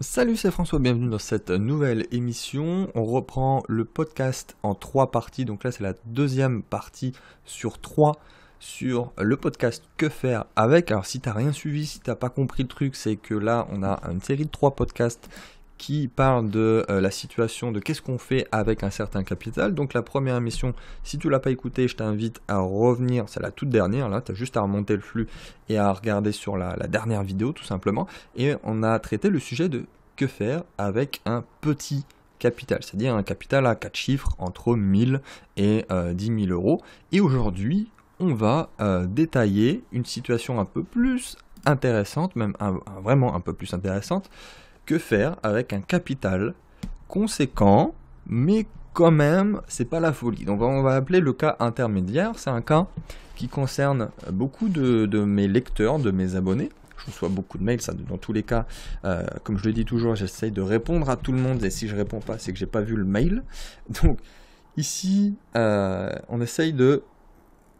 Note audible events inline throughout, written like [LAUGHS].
Salut, c'est François, bienvenue dans cette nouvelle émission. On reprend le podcast en trois parties, donc là c'est la deuxième partie sur trois sur le podcast Que faire avec. Alors si t'as rien suivi, si t'as pas compris le truc, c'est que là on a une série de trois podcasts qui parle de euh, la situation de qu'est-ce qu'on fait avec un certain capital. Donc la première émission, si tu l'as pas écoutée, je t'invite à revenir, c'est la toute dernière, là, tu as juste à remonter le flux et à regarder sur la, dernière vidéo tout simplement. Et on a traité le sujet de que faire avec un petit capital, c'est-à-dire un capital à quatre chiffres entre 1000 et 10 euh, 000 euros. Et aujourd'hui, on va euh, détailler une situation un peu plus intéressante, même vraiment un peu plus intéressante, que faire avec un capital conséquent, mais quand même, c'est pas la folie. Donc on va appeler le cas intermédiaire, c'est un cas qui concerne beaucoup de, mes lecteurs, de mes abonnés. Je reçois beaucoup de mails, ça dans tous les cas, euh, comme je le dis toujours, j'essaye de répondre à tout le monde, et si je réponds pas, c'est que j'ai pas vu le mail. [LAUGHS] Donc ici, euh, on essaye de,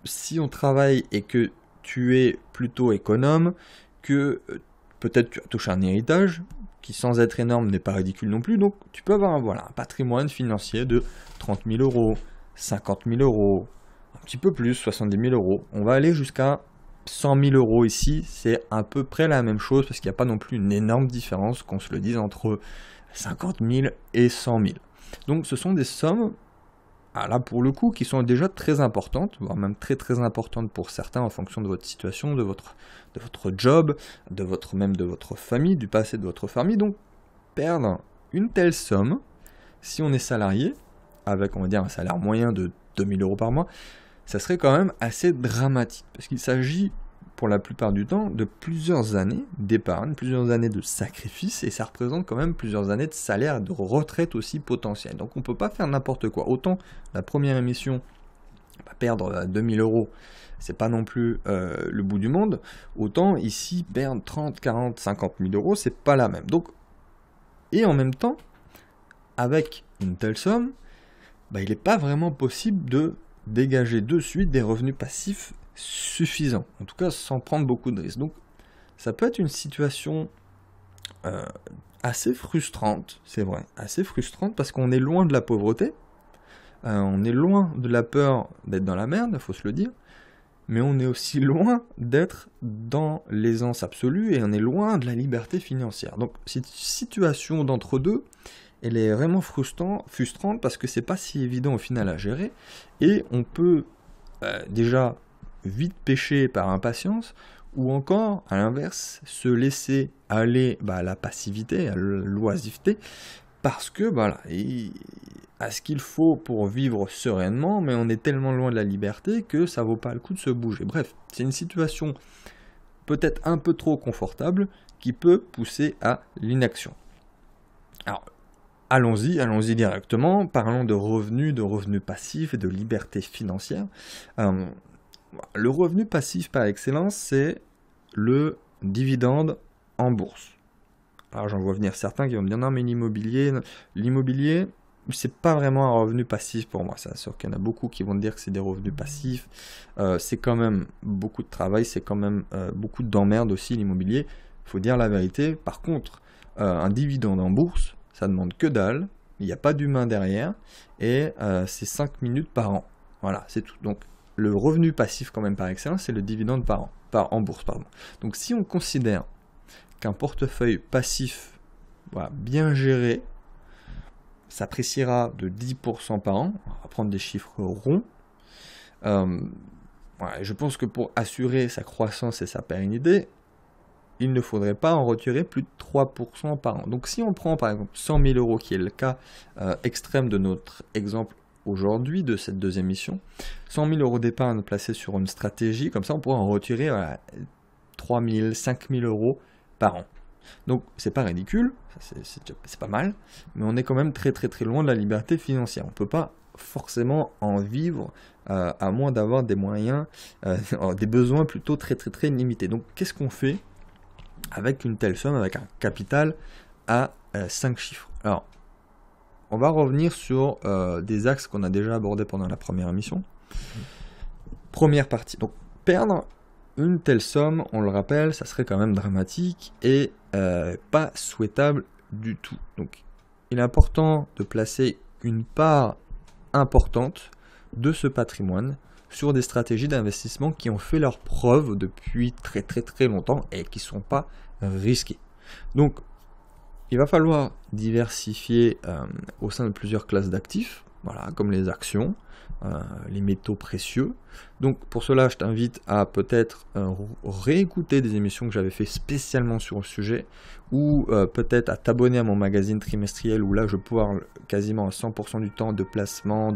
si on travaille et que tu es plutôt économe, que euh, peut-être tu as touché un héritage, qui sans être énorme n'est pas ridicule non plus. Donc tu peux avoir voilà, un patrimoine financier de 30 000 euros, 50 000 euros, un petit peu plus, 70 000 euros. On va aller jusqu'à 100 000 euros ici. C'est à peu près la même chose parce qu'il n'y a pas non plus une énorme différence, qu'on se le dise, entre 50 000 et 100 000. Donc ce sont des sommes ah, là pour le coup, qui sont déjà très importantes, voire même très très importantes pour certains en fonction de votre situation, de votre, de votre job, de votre même de votre famille, du passé de votre famille. Donc perdre une telle somme, si on est salarié, avec on va dire un salaire moyen de 2000 euros par mois, ça serait quand même assez dramatique, parce qu'il s'agit pour la plupart du temps, de plusieurs années d'épargne, plusieurs années de sacrifice, et ça représente quand même plusieurs années de salaire, de retraite aussi potentielle. Donc on ne peut pas faire n'importe quoi. Autant la première émission, bah, perdre perdre euh, 2000 euros, c'est pas non plus euh, le bout du monde, autant ici, perdre 30, 40, 50 000 euros, c'est pas la même. Donc, et en même temps, avec une telle somme, bah, il n'est pas vraiment possible de dégager de suite des revenus passifs suffisant. En tout cas, sans prendre beaucoup de risques. Donc, ça peut être une situation euh, assez frustrante, c'est vrai, assez frustrante parce qu'on est loin de la pauvreté, euh, on est loin de la peur d'être dans la merde, faut se le dire, mais on est aussi [LAUGHS] loin d'être dans l'aisance absolue et on est loin de la liberté financière. Donc cette situation d'entre-deux, elle est vraiment frustrant, frustrante parce que c'est pas si évident au final à gérer et on peut euh, déjà vite pêcher par impatience, ou encore, à l'inverse, se laisser aller à bah, la passivité, à l'oisiveté, parce que voilà, bah, à ce qu'il faut pour vivre sereinement, mais on est tellement loin de la liberté que ça vaut pas le coup de se bouger. Bref, c'est une situation peut-être un peu trop confortable qui peut pousser à l'inaction. Alors, allons-y, allons-y directement, parlons de revenus, de revenus passifs et de liberté financière. Euh, le revenu passif par excellence, c'est le dividende en bourse. Alors j'en vois venir certains qui vont me dire non mais l'immobilier, l'immobilier c'est pas vraiment un revenu passif pour moi. C'est sûr qu'il y en a beaucoup qui vont dire que c'est des revenus passifs. Euh, c'est quand même beaucoup de travail, c'est quand même euh, beaucoup beaucoup d'emmerde aussi l'immobilier. Faut dire la vérité. Par contre, euh, un dividende en bourse, ça demande que dalle. Il n'y a pas d'humain derrière et c'est 5 minutes par an. Voilà, c'est tout. Donc le revenu passif quand même par excellence, c'est le dividende par an, par, en bourse. Pardon. Donc si on considère qu'un portefeuille passif bien géré s'appréciera de 10% par an, on va prendre des chiffres ronds, euh, je pense que pour assurer sa croissance et sa pérennité, il ne faudrait pas en retirer plus de 3% par an. Donc si on prend par exemple 100 000 euros, qui est le cas euh, extrême de notre exemple aujourd'hui de cette deuxième mission. 100 000 euros d'épargne placés sur une stratégie, comme ça on pourra en retirer 3 000, 5 000 euros par an. Donc c'est pas ridicule, c'est pas mal, mais on est quand même très très très loin de la liberté financière. On peut pas forcément en vivre euh, à moins d'avoir des moyens, euh, [LAUGHS] des besoins plutôt très très très limités. Donc qu'est-ce qu'on fait avec une telle somme, avec un capital à 5 euh, chiffres Alors on va revenir sur euh, des axes qu'on a déjà abordés pendant la première émission. Première partie. Donc, perdre une telle somme, on le rappelle, ça serait quand même dramatique et euh, pas souhaitable du tout. Donc, il est important de placer une part importante de ce patrimoine sur des stratégies d'investissement qui ont fait leurs preuves depuis très très très longtemps et qui ne sont pas risquées. Donc, il va falloir diversifier euh, au sein de plusieurs classes d'actifs, voilà, comme les actions, euh, les métaux précieux. Donc pour cela, je t'invite à peut-être euh, réécouter des émissions que j'avais fait spécialement sur le sujet, ou peut-être à t'abonner à mon magazine trimestriel où là je parle quasiment à 100% du temps de placement,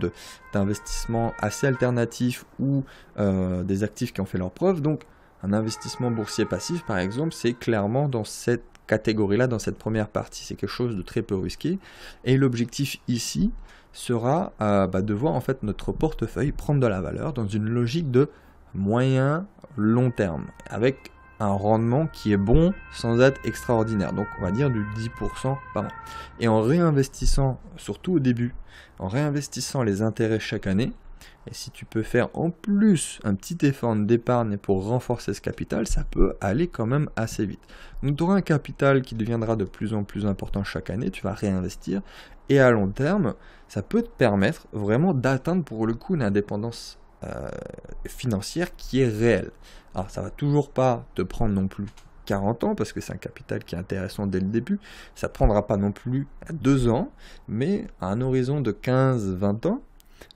d'investissement assez alternatif ou des actifs qui ont fait leur preuve. Donc un investissement boursier passif, par exemple, c'est clairement dans cette catégorie-là dans cette première partie. C'est quelque chose de très peu risqué. Et l'objectif ici sera euh, bah, de voir en fait notre portefeuille prendre de la valeur dans une logique de moyen long terme avec un rendement qui est bon sans être extraordinaire. Donc on va dire du 10% par an. Et en réinvestissant, surtout au début, en réinvestissant les intérêts chaque année, et si tu peux faire en plus un petit effort d'épargne pour renforcer ce capital, ça peut aller quand même assez vite. Donc tu auras un capital qui deviendra de plus en plus important chaque année, tu vas réinvestir. Et à long terme, ça peut te permettre vraiment d'atteindre pour le coup une indépendance euh, financière qui est réelle. Alors ça ne va toujours pas te prendre non plus 40 ans, parce que c'est un capital qui est intéressant dès le début. Ça ne prendra pas non plus 2 ans, mais à un horizon de 15-20 ans,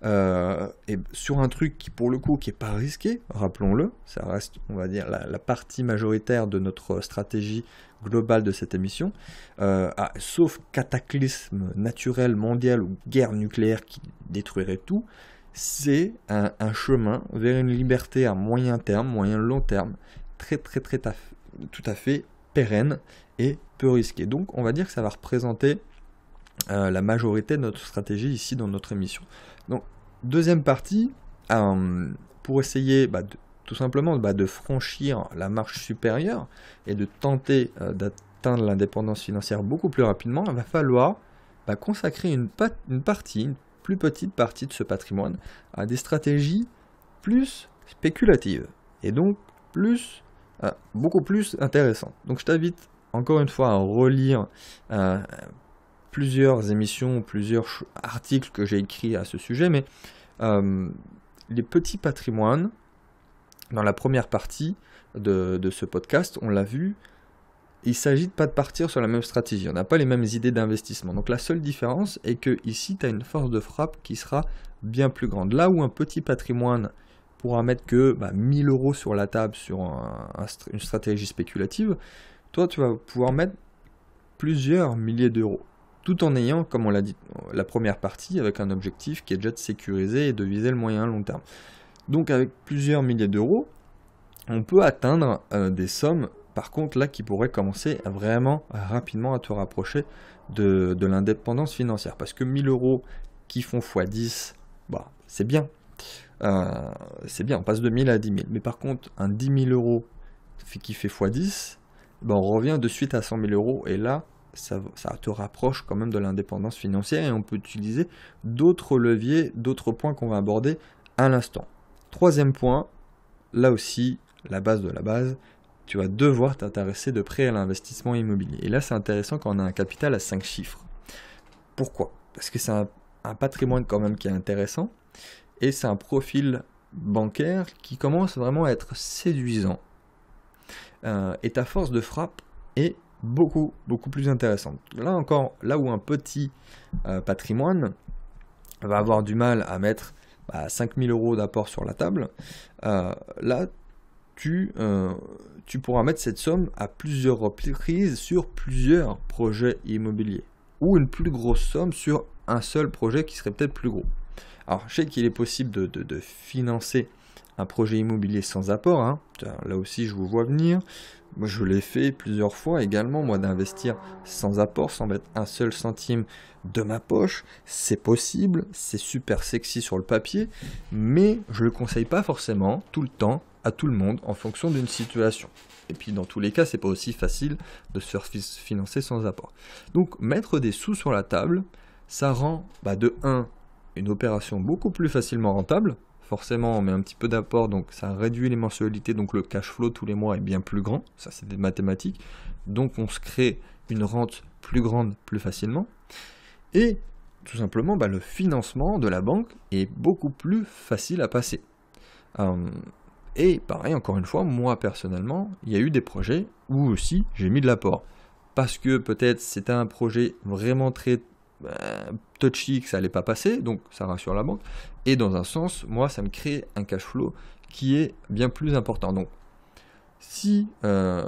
euh, et sur un truc qui pour le coup qui est pas risqué, rappelons-le, ça reste on va dire la, partie majoritaire de notre stratégie globale de cette émission, euh, sauf cataclysme naturel mondial ou guerre nucléaire qui détruirait tout, c'est un, un, chemin vers une liberté à moyen terme, moyen long terme, très très très tout à fait pérenne et peu risqué. Donc on va dire que ça va représenter euh, la majorité de notre stratégie ici dans notre émission. Donc, deuxième partie, euh, pour essayer bah, tout simplement bah, de franchir la marche supérieure et de tenter euh, d'atteindre l'indépendance financière beaucoup plus rapidement, il va falloir bah, consacrer une, une, partie, une plus petite partie de ce patrimoine à des stratégies plus spéculatives et donc plus, beaucoup plus intéressantes. Donc, je t'invite encore une fois à relire plusieurs émissions, plusieurs articles que j'ai écrits à ce sujet, mais euh, les petits patrimoines, dans la première partie de, ce podcast, on l'a vu, il ne s'agit pas de partir sur la même stratégie, on n'a pas les mêmes idées d'investissement. Donc la seule différence est que ici, tu as une force de frappe qui sera bien plus grande. Là où un petit patrimoine pourra mettre que 1000 bah, euros sur la table sur une stratégie spéculative, toi, tu vas pouvoir mettre plusieurs milliers d'euros tout en ayant, comme on l'a dit, la première partie avec un objectif qui est déjà de sécuriser et de viser le moyen long terme. Donc avec plusieurs milliers d'euros, on peut atteindre euh, des sommes, par contre, là, qui pourraient commencer vraiment rapidement à te rapprocher de, l'indépendance financière. Parce que 1000 euros qui font x10, bah, c'est bien. Euh, c'est bien, on passe de 1000 à 10 000. Mais par contre, un 10 000 euros qui fait x10, bah, on revient de suite à 100 000 euros. Et là, ça, te rapproche quand même de l'indépendance financière et on peut utiliser d'autres leviers, d'autres points qu'on va aborder à l'instant. Troisième point, là aussi, la base de la base, tu vas devoir t'intéresser de près à l'investissement immobilier. Et là, c'est intéressant quand on a un capital à 5 chiffres. Pourquoi Parce que c'est un, patrimoine quand même qui est intéressant et c'est un profil bancaire qui commence vraiment à être séduisant. Euh, et ta force de frappe est beaucoup, beaucoup plus intéressante. Là encore, là où un petit euh, patrimoine va avoir du mal à mettre bah, 5000 euros d'apport sur la table, euh, là, tu, euh, tu pourras mettre cette somme à plusieurs reprises sur plusieurs projets immobiliers, ou une plus grosse somme sur un seul projet qui serait peut-être plus gros. Alors, je sais qu'il est possible de financer un projet immobilier sans apport. Hein. Là aussi, je vous vois venir. je l'ai fait plusieurs fois également, moi, d'investir sans apport, sans mettre un seul centime de ma poche. C'est possible, c'est super sexy sur le papier, mais je ne le conseille pas forcément tout le temps à tout le monde en fonction d'une situation. Et puis dans tous les cas, c'est pas aussi facile de se financer sans apport. Donc mettre des sous sur la table, ça rend bah, de 1 une opération beaucoup plus facilement rentable, forcément, on met un petit peu d'apport, donc ça réduit les mensualités, donc le cash flow tous les mois est bien plus grand, ça c'est des mathématiques, donc on se crée une rente plus grande plus facilement, et tout simplement bah, le financement de la banque est beaucoup plus facile à passer. Hum, et pareil, encore une fois, moi personnellement, il y a eu des projets où aussi j'ai mis de l'apport. Parce que peut-être c'était un projet vraiment très bah, touchy que ça allait pas passer, donc ça rassure la banque. Et dans un sens, moi, ça me crée un cash flow qui est bien plus important. Donc, si, euh,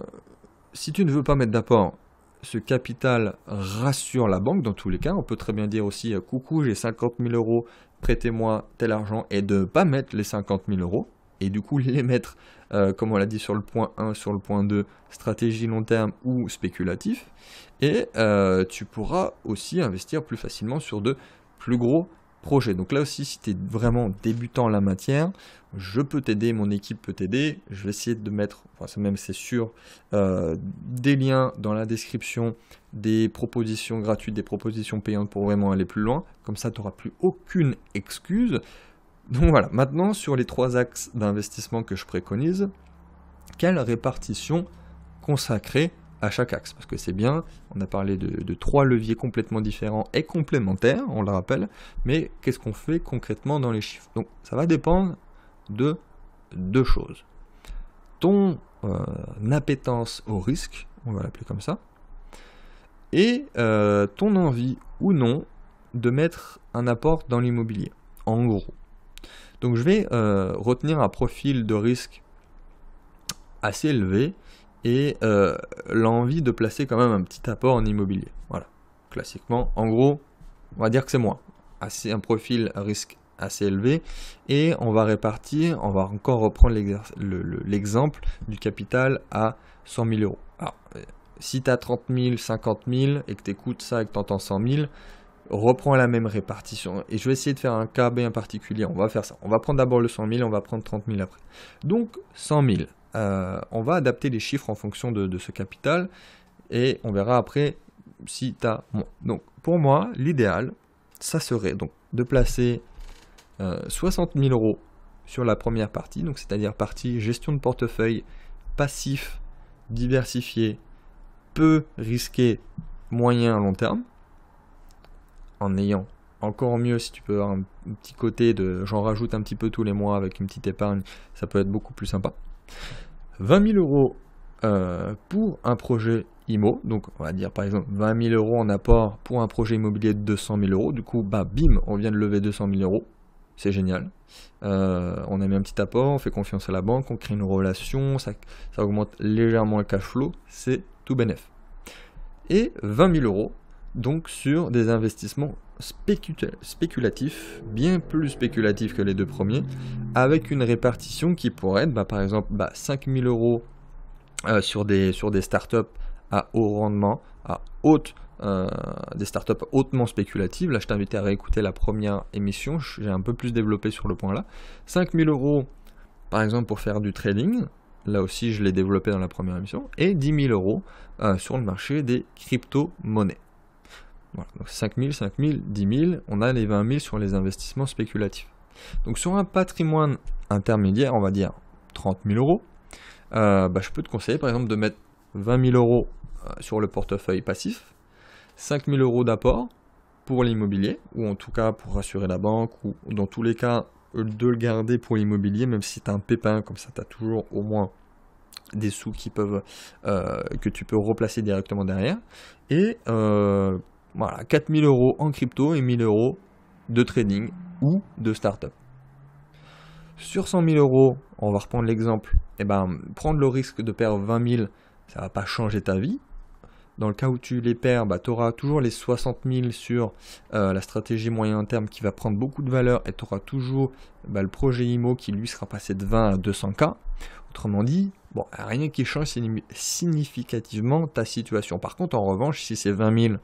si tu ne veux pas mettre d'apport, ce capital rassure la banque dans tous les cas. On peut très bien dire aussi euh, coucou, j'ai 50 000 euros, prêtez-moi tel argent et de ne pas mettre les 50 000 euros et du coup [LAUGHS] les mettre euh, comme on l'a dit sur le point 1, sur le point 2, stratégie long terme ou spéculatif. Et euh, tu pourras aussi investir plus facilement sur de plus gros projets. Donc là aussi, si tu es vraiment débutant en la matière, je peux t'aider, mon équipe peut t'aider. Je vais essayer de mettre, enfin même c'est sûr, euh, des liens dans la description, des propositions gratuites, des propositions payantes pour vraiment aller plus loin. Comme ça, tu n'auras plus aucune excuse donc voilà, maintenant sur les trois axes d'investissement que je préconise, quelle répartition consacrer à chaque axe Parce que c'est bien, on a parlé de, trois leviers complètement différents et complémentaires, on le rappelle, mais qu'est-ce qu'on fait concrètement dans les chiffres Donc ça va dépendre de deux choses. Ton euh, appétence au risque, on va l'appeler comme ça, et euh, ton envie ou non de mettre un apport dans l'immobilier, en gros. Donc je vais euh, retenir un profil de risque assez élevé et euh, l'envie de placer quand même un petit apport en immobilier. Voilà, classiquement. En gros, on va dire que c'est moi. Assez, un profil risque assez élevé et on va répartir, on va encore reprendre l'exemple du capital à 100 000 euros. Alors, euh, si tu as 30 000, 50 000 et que tu écoutes ça et que tu entends 100 000, reprend la même répartition. Et je vais essayer de faire un cas bien particulier. On va faire ça. On va prendre d'abord le 100 000, on va prendre 30 000 après. Donc 100 000. Euh, on va adapter les chiffres en fonction de, ce capital et on verra après si tu as Donc pour moi, l'idéal, ça serait donc de placer 60 euh, 000 euros sur la première partie, donc c'est-à-dire partie gestion de portefeuille passif, diversifié, peu risqué, moyen à long terme en ayant. Encore mieux si tu peux avoir un petit côté de j'en rajoute un petit peu tous les mois avec une petite épargne, ça peut être beaucoup plus sympa. 20 000 euros euh, pour un projet IMO, donc on va dire par exemple 20 000 euros en apport pour un projet immobilier de 200 000 euros, du coup bah bim, on vient de lever 200 000 euros, c'est génial. Euh, on a mis un petit apport, on fait confiance à la banque, on crée une relation, ça, ça augmente légèrement le cash flow, c'est tout bénéf. Et 20 000 euros donc sur des investissements spéculatifs, bien plus spéculatifs que les deux premiers, avec une répartition qui pourrait être bah, par exemple bah, 5000 euros euh, sur, des, sur des startups à haut rendement, à haute euh, des startups hautement spéculatives. Là, je t'invite à réécouter la première émission, j'ai un peu plus développé sur le point là. 5000 euros, par exemple, pour faire du trading, là aussi je l'ai développé dans la première émission, et 10 000 euros euh, sur le marché des crypto-monnaies. Voilà, donc 5 000, 5 000, 10 000, on a les 20 000 sur les investissements spéculatifs. Donc sur un patrimoine intermédiaire, on va dire 30 000 euros, euh, bah, je peux te conseiller par exemple de mettre 20 000 euros euh, sur le portefeuille passif, 5 000 euros d'apport pour l'immobilier, ou en tout cas pour rassurer la banque, ou dans tous les cas de le garder pour l'immobilier, même si tu as un pépin, comme ça tu as toujours au moins des sous qui peuvent, euh, que tu peux replacer directement derrière. Et euh, voilà, 4000 euros en crypto et 1000 euros de trading ou de startup. Sur 100 000 euros, on va reprendre l'exemple, et eh ben, prendre le risque de perdre 20 000, ça ne va pas changer ta vie. Dans le cas où tu les perds, bah, tu auras toujours les 60 000 sur euh, la stratégie moyen terme qui va prendre beaucoup de valeur et tu auras toujours bah, le projet IMO qui lui sera passé de 20 à 200K. Autrement dit, Bon, rien qui change significativement ta situation. Par contre, en revanche, si ces 20 000,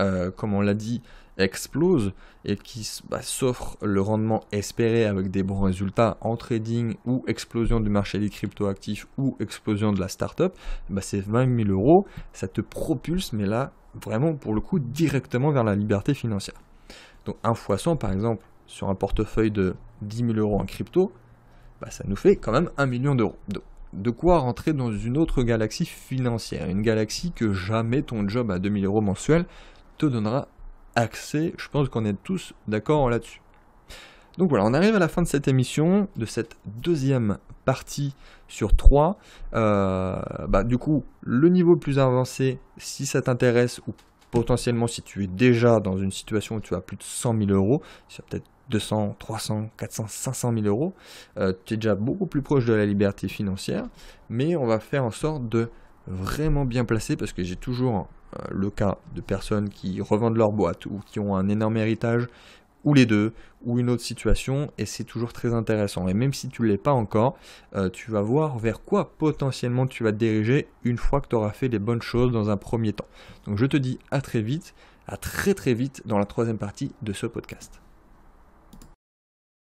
euh, comme on l'a dit, explosent et qui bah, s'offrent le rendement espéré avec des bons résultats en trading ou explosion du marché des crypto-actifs ou explosion de la startup, bah, ces 20 000 euros, ça te propulse, mais là, vraiment pour le coup, directement vers la liberté financière. Donc un fois 100 par exemple sur un portefeuille de 10 000 euros en crypto, bah, ça nous fait quand même 1 million d'euros. Donc de quoi rentrer dans une autre galaxie financière, une galaxie que jamais ton job à 2000 euros mensuel te donnera accès. Je pense qu'on est tous d'accord là-dessus. Donc voilà, on arrive à la fin de cette émission, de cette deuxième partie sur 3. Euh, bah, du coup, le niveau plus avancé, si ça t'intéresse ou potentiellement si tu es déjà dans une situation où tu as plus de 100 000 euros, ça peut-être 200, 300, 400, 500 000 euros, euh, tu es déjà beaucoup plus proche de la liberté financière, mais on va faire en sorte de vraiment bien placer, parce que j'ai toujours euh, le cas de personnes qui revendent leur boîte ou qui ont un énorme héritage, ou les deux, ou une autre situation, et c'est toujours très intéressant. Et même si tu ne l'es pas encore, euh, tu vas voir vers quoi potentiellement tu vas te diriger une fois que tu auras fait les bonnes choses dans un premier temps. Donc je te dis à très vite, à très très vite dans la troisième partie de ce podcast.